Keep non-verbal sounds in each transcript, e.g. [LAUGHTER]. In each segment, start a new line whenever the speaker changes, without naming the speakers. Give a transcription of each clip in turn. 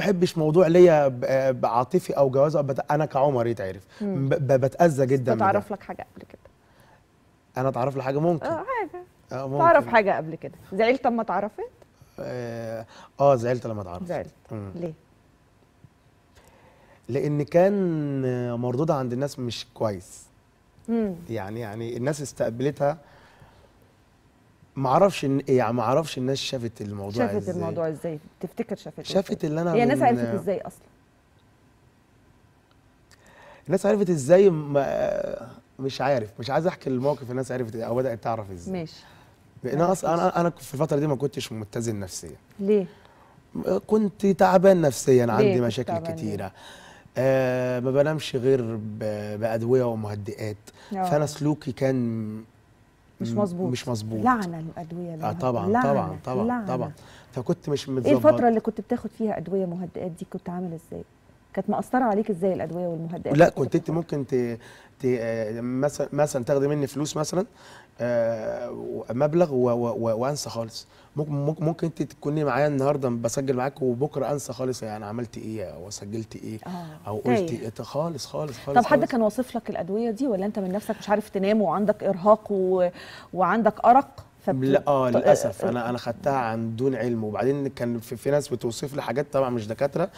بحبش موضوع ليا عاطفي او جواز انا كعمر يتعرف بتاذى جدا تعرف
لك حاجه قبل كده
انا اتعرف لحاجه ممكن اه عادي آه ممكن. تعرف حاجه
قبل كده زعلت اما اتعرفت
اه, آه، زعلت لما اتعرفت زعلت مم. ليه لان كان مردودها عند الناس مش كويس مم. يعني يعني الناس استقبلتها ما اعرفش إيه، يعني ما اعرفش الناس شافت الموضوع ازاي شافت الموضوع
ازاي تفتكر شافت شافت اللي انا هي الناس عرفت ازاي اصلا
الناس عرفت ازاي مش عارف مش عايز احكي الموقف الناس عرفت او بدات تعرف ازاي ماشي انا اصلا انا انا في الفتره دي ما كنتش متزن نفسيا ليه كنت تعبان نفسيا عندي مشاكل كتيره آه ما بنامش غير بادويه ومهدئات آه. فانا سلوكي كان مش مظبوط مش مظبوط لعنه
الادويه اه طبعا لعنة. طبعا طبعا لعنة. طبعا
فكنت مش متظبط ايه الفتره اللي
كنت بتاخد فيها ادويه مهدئات دي كنت عامل ازاي كانت مأثره عليك ازاي الادويه والمهدئات لا
كنت انت ممكن ت... ت... مثلا مثلا تاخدي مني فلوس مثلا آه، مبلغ و... و... وانسى خالص ممكن ممكن انت تكوني معايا النهارده بسجل معاك وبكره انسى خالص يعني عملت ايه او سجلت ايه آه. او قلت ايه خالص خالص خالص طب حد كان
واصف لك الادويه دي ولا انت من نفسك مش عارف تنام وعندك ارهاق و... وعندك ارق فبت... لا اه للاسف آه، انا
انا خدتها عن دون علم وبعدين كان في, في ناس بتوصف لي حاجات طبعا مش دكاتره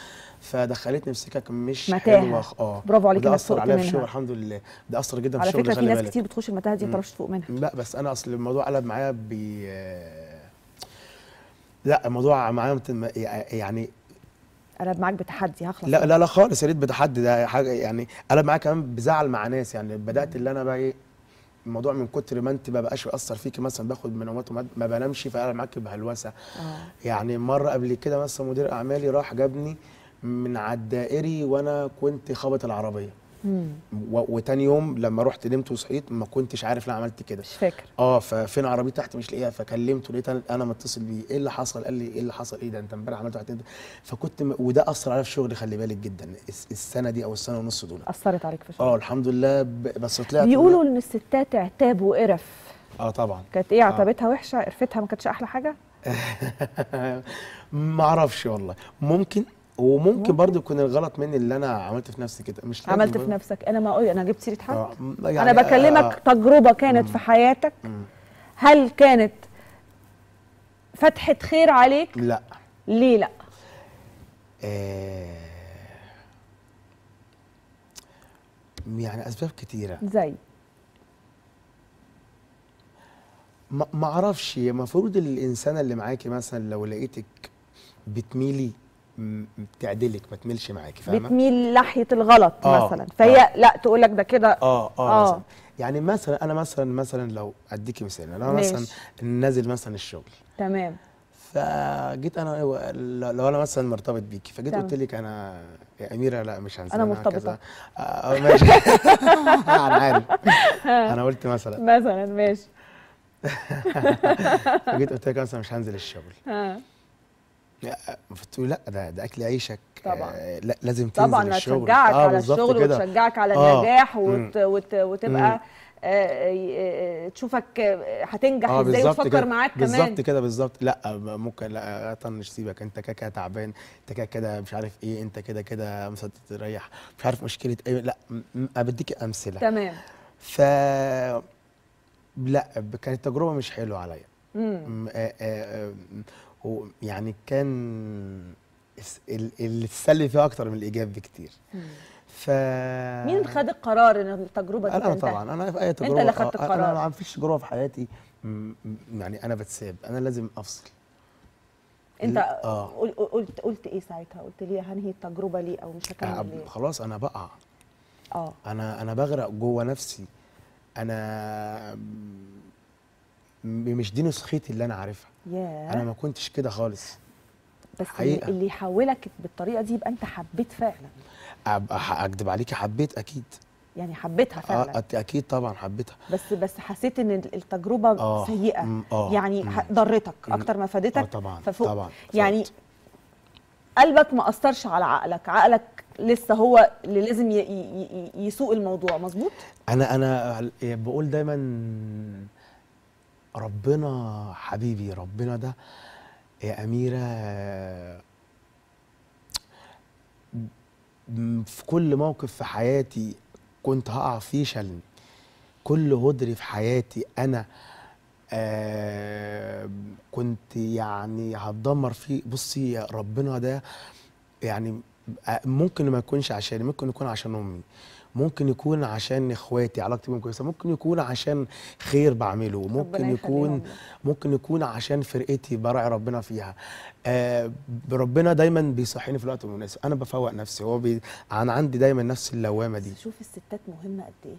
فدخلتني في سكك مش حلوه اه برافو عليك ده اثر عليا في الشغل الحمد لله ده اثر جدا في الشغل على فكره في ناس بالك. كتير بتخش المتاهه دي ما بتعرفش تفوق منها لا بس انا اصل الموضوع قلب معايا ب لا الموضوع معايا يعني
قلب معاك بتحدي هخلص لا لا لا خالص
يا ريت بتحدي ده حاجه يعني قلب معايا كمان بزعل مع ناس يعني بدات اللي انا بقى ايه الموضوع من كتر ما انت ما بقاش بيأثر فيكي مثلا باخد منومات ما بنامش فقال معاكي بهلوسه آه. يعني مره قبل كده مثلا مدير اعمالي راح جابني من على الدائري وانا كنت خابط العربيه وتاني يوم لما رحت نمت وصحيت ما كنتش عارف ليه عملت كده مش فاكر اه ففين عربي تحت مش لاقيها فكلمته لقيت انا متصل بيه ايه اللي حصل قال لي ايه اللي حصل ايه ده انت امبارح عملت واحد فكنت م... وده اثر عليا في شغلي خلي بالك جدا السنه دي او السنه ونص دول اثرت عليك في شغلك اه الحمد لله ب... بس طلعت بيقولوا
ان الستات عتاب وقرف
اه طبعا كانت ايه عتبتها
آه. وحشه قرفتها ما كانتش احلى حاجه
[LAUGHS] ما اعرفش والله ممكن وممكن برضه يكون الغلط مني اللي انا عملت في نفسي كده مش عملت في
نفسك انا ما اقول انا جبت سيره حد آه،
يعني انا بكلمك آه.
تجربه كانت في حياتك هل كانت فتحه خير عليك لا ليه لا
آه يعني اسباب كتيره زي ما اعرفش المفروض الانسانه اللي معاكي مثلا لو لقيتك بتميلي بتعدلك ما تميلش معاكي فاهمه
بتميل ناحيه الغلط آه مثلا فهي آه لا تقول لك ده كده
اه اه, آه. مثلا. يعني مثلا انا مثلا مثلا لو اديكي مثال انا مثلا نازل مثلا الشغل تمام فجيت انا لو انا مثلا مرتبط بيكي فجيت قلت لك انا يا اميره لا مش هنزل انا مرتبطه آه،, آه ماشي [LAUGHS] انا عارف [LAUGHS] انا قلت مثلا
مثلا ماشي
[LAUGHS] فجيت قلت لك مثلا مش هنزل الشغل آه. لا ده ده اكل عيشك طبعا آه لا لازم تنزل طبعا الشغل هتشجعك آه على الشغل كده. وتشجعك على آه النجاح وت
وت وتبقى آه،, آه تشوفك آه، هتنجح آه ازاي وتفكر معاك كمان بالظبط
كده بالظبط لا آه، ممكن لا طنش سيبك انت كده تعبان انت كاكا كده مش عارف ايه انت كده كده مصدق تريح مش عارف مشكله ايه لا بديك امثله تمام ف لا كانت تجربه مش حلوه عليا هو يعني كان السلبي فيه اكتر من الايجاب بكتير ف مين
خد القرار ان التجربه دي انا طبعا انا في اي تجربه انت اللي خدت القرار انا ما
فيش تجربه في حياتي يعني انا بتساب انا لازم افصل انت آه.
قلت قلت ايه ساعتها قلت لي هنهي التجربه ليه او مش هكمل آه ليه
خلاص انا بقع اه انا انا بغرق جوه نفسي انا مش دي نسختي اللي انا عارفها
yeah. انا ما
كنتش كده خالص
بس حقيقة. اللي يحولك بالطريقه دي يبقى انت حبيت فعلا
ابقى اكدب عليكي حبيت اكيد
يعني حبيتها آه، فعلا
آه اكيد طبعا حبيتها
بس بس حسيت ان التجربه آه سيئه آه يعني ضرتك اكتر ما فادتك آه طبعا ففوق طبعا يعني قلبك ما اثرش على عقلك عقلك لسه هو اللي لازم يسوق الموضوع مظبوط
انا انا بقول دايما ربنا حبيبي ربنا ده يا أميرة في كل موقف في حياتي كنت هقع فيه شلني كل هدري في حياتي أنا آه كنت يعني هتدمر فيه بصي يا ربنا ده يعني آه، ممكن ما يكونش عشاني ممكن يكون عشان امي ممكن يكون عشان اخواتي علاقتي بيهم كويسه ممكن يكون عشان خير بعمله ممكن يكون ممكن يكون عشان فرقتي براعي ربنا فيها آه ربنا دايما بيصحيني في الوقت المناسب انا بفوق نفسي هو بي... انا عندي دايما نفس اللوامه دي شوف
الستات مهمه قد ايه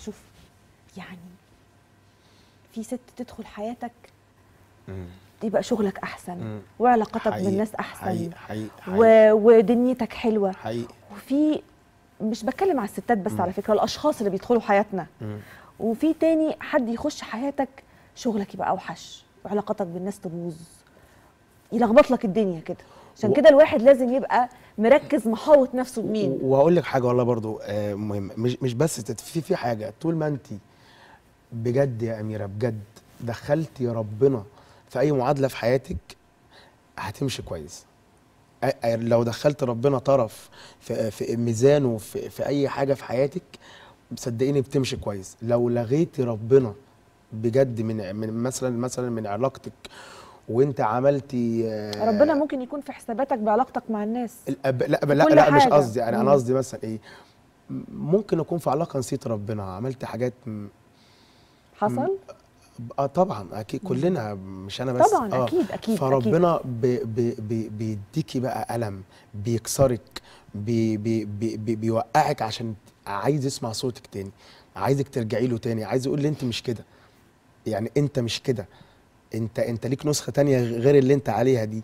شوف يعني في ست تدخل حياتك يبقى شغلك احسن وعلاقتك بالناس احسن حقيقي. حقيقي. ودنيتك حلوه حقيقي. وفي مش بتكلم على الستات بس م. على فكره الاشخاص اللي بيدخلوا حياتنا وفي تاني حد يخش حياتك شغلك يبقى اوحش وعلاقتك بالناس تبوظ يلخبط لك الدنيا كده عشان و... كده الواحد لازم يبقى مركز محاوط نفسه بمين
وهقول لك حاجه والله برضو آه مهمه مش مش بس في في حاجه طول ما انت بجد يا اميره بجد دخلتي ربنا في اي معادله في حياتك هتمشي كويس لو دخلت ربنا طرف في, ميزانه في, اي حاجه في حياتك صدقيني بتمشي كويس لو لغيتي ربنا بجد من من مثلا مثلا من علاقتك وانت عملتي آه،
ربنا ممكن يكون في حساباتك بعلاقتك مع الناس
لا لا, لا, لا مش قصدي انا انا قصدي مثلا ايه ممكن اكون في علاقه نسيت ربنا عملت حاجات حصل اه طبعا اكيد كلنا مش انا بس طبعا آه اكيد اكيد فربنا بيديكي بقى الم بيكسرك بي بي بي بيوقعك عشان عايز يسمع صوتك تاني عايزك ترجعي له تاني عايز يقول لي انت مش كده يعني انت مش كده انت انت ليك نسخه تانية غير اللي انت عليها دي